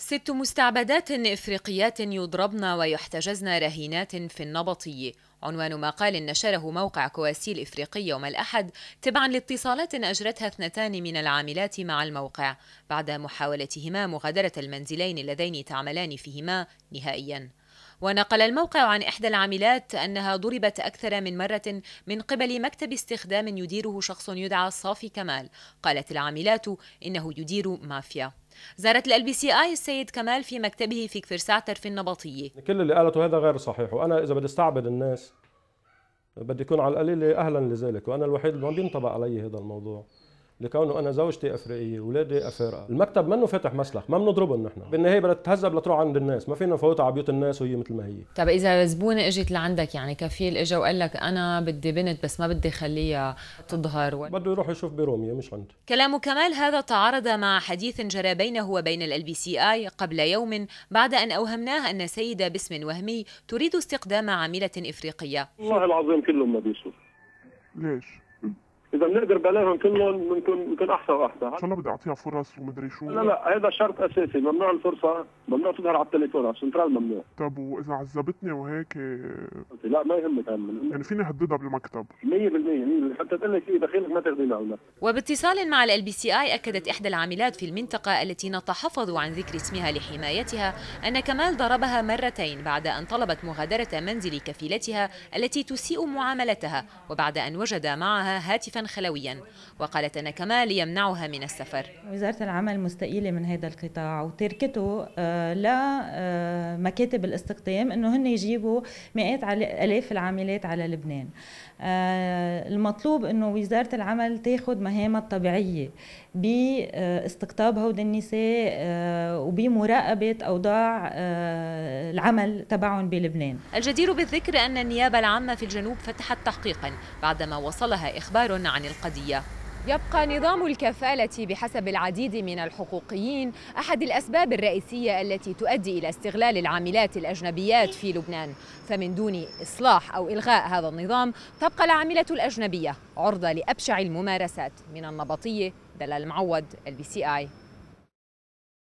ست مستعبدات إفريقيات يضربن ويحتجزن رهينات في النبطي عنوان مقال نشره موقع كواسي الافريقي يوم الأحد تبعا لاتصالات أجرتها اثنتان من العاملات مع الموقع بعد محاولتهما مغادرة المنزلين اللذين تعملان فيهما نهائياً ونقل الموقع عن إحدى العاملات أنها ضربت أكثر من مرة من قبل مكتب استخدام يديره شخص يدعى صافي كمال قالت العاملات إنه يدير مافيا زارت ال بي سي اي السيد كمال في مكتبه في كفر في النبطية كل اللي قالته هذا غير صحيح وأنا إذا بدي استعبد الناس بدي يكون على القليل أهلا لذلك وأنا الوحيد اللي ما بينطبق علي هذا الموضوع لكونه انا زوجتي افريقيه ولادي افارقه المكتب منه فاتح مسلخ ما بنضربهم نحن بالنهايه بدها تتهذب لتروح عند الناس ما فينا نفوتها على بيوت الناس وهي مثل ما هي طب اذا زبونه اجت لعندك يعني كفيل اجى وقال لك انا بدي بنت بس ما بدي خليها تظهر و... بده يروح يشوف بروميا مش عندي كلام كمال هذا تعارض مع حديث جرى بينه وبين ال بي سي اي قبل يوم بعد ان اوهمناه ان سيده باسم وهمي تريد استقدام عامله افريقيه والله العظيم كلهم ما بيصير ليش اذا بنقدر بلاهم كلهم بنكون بنكون احسن واحسن ان شاء الله بدي اعطيها فرص ومدري شو لا لا هذا شرط اساسي ممنوع الفرصه ممنوع تظهر على التليفون على السنترال ممنوع طب واذا عذبتني وهيك آه، لا ما يهمك هم يعني فيني هددها بالمكتب 100% 100% حتى تقول لك دخيلك ما تاخذي لا وباتصال مع ال بي سي اي اكدت احدى العاملات في المنطقه التي نتحفظ عن ذكر اسمها لحمايتها ان كمال ضربها مرتين بعد ان طلبت مغادره منزل كفيلتها التي تسيء معاملتها وبعد ان وجد معها هاتفا خلويا وقالت أن كمال يمنعها من السفر وزارة العمل مستقيلة من هذا القطاع وتركته آه، لمكاتب آه، الاستقدام أنه هن يجيبوا مئات ألاف العاملات على لبنان آه، المطلوب أنه وزارة العمل تأخذ مهامها الطبيعية باستقطاب هود النساء وبمراقبة أوضاع العمل تبعهم بلبنان الجدير بالذكر أن النيابة العامة في الجنوب فتحت تحقيقا بعدما وصلها إخبار عن القضية يبقى نظام الكفالة بحسب العديد من الحقوقيين أحد الأسباب الرئيسية التي تؤدي إلى استغلال العاملات الأجنبيات في لبنان فمن دون إصلاح أو إلغاء هذا النظام تبقى العاملة الأجنبية عرضة لأبشع الممارسات من النبطية دلال معود البي سي آي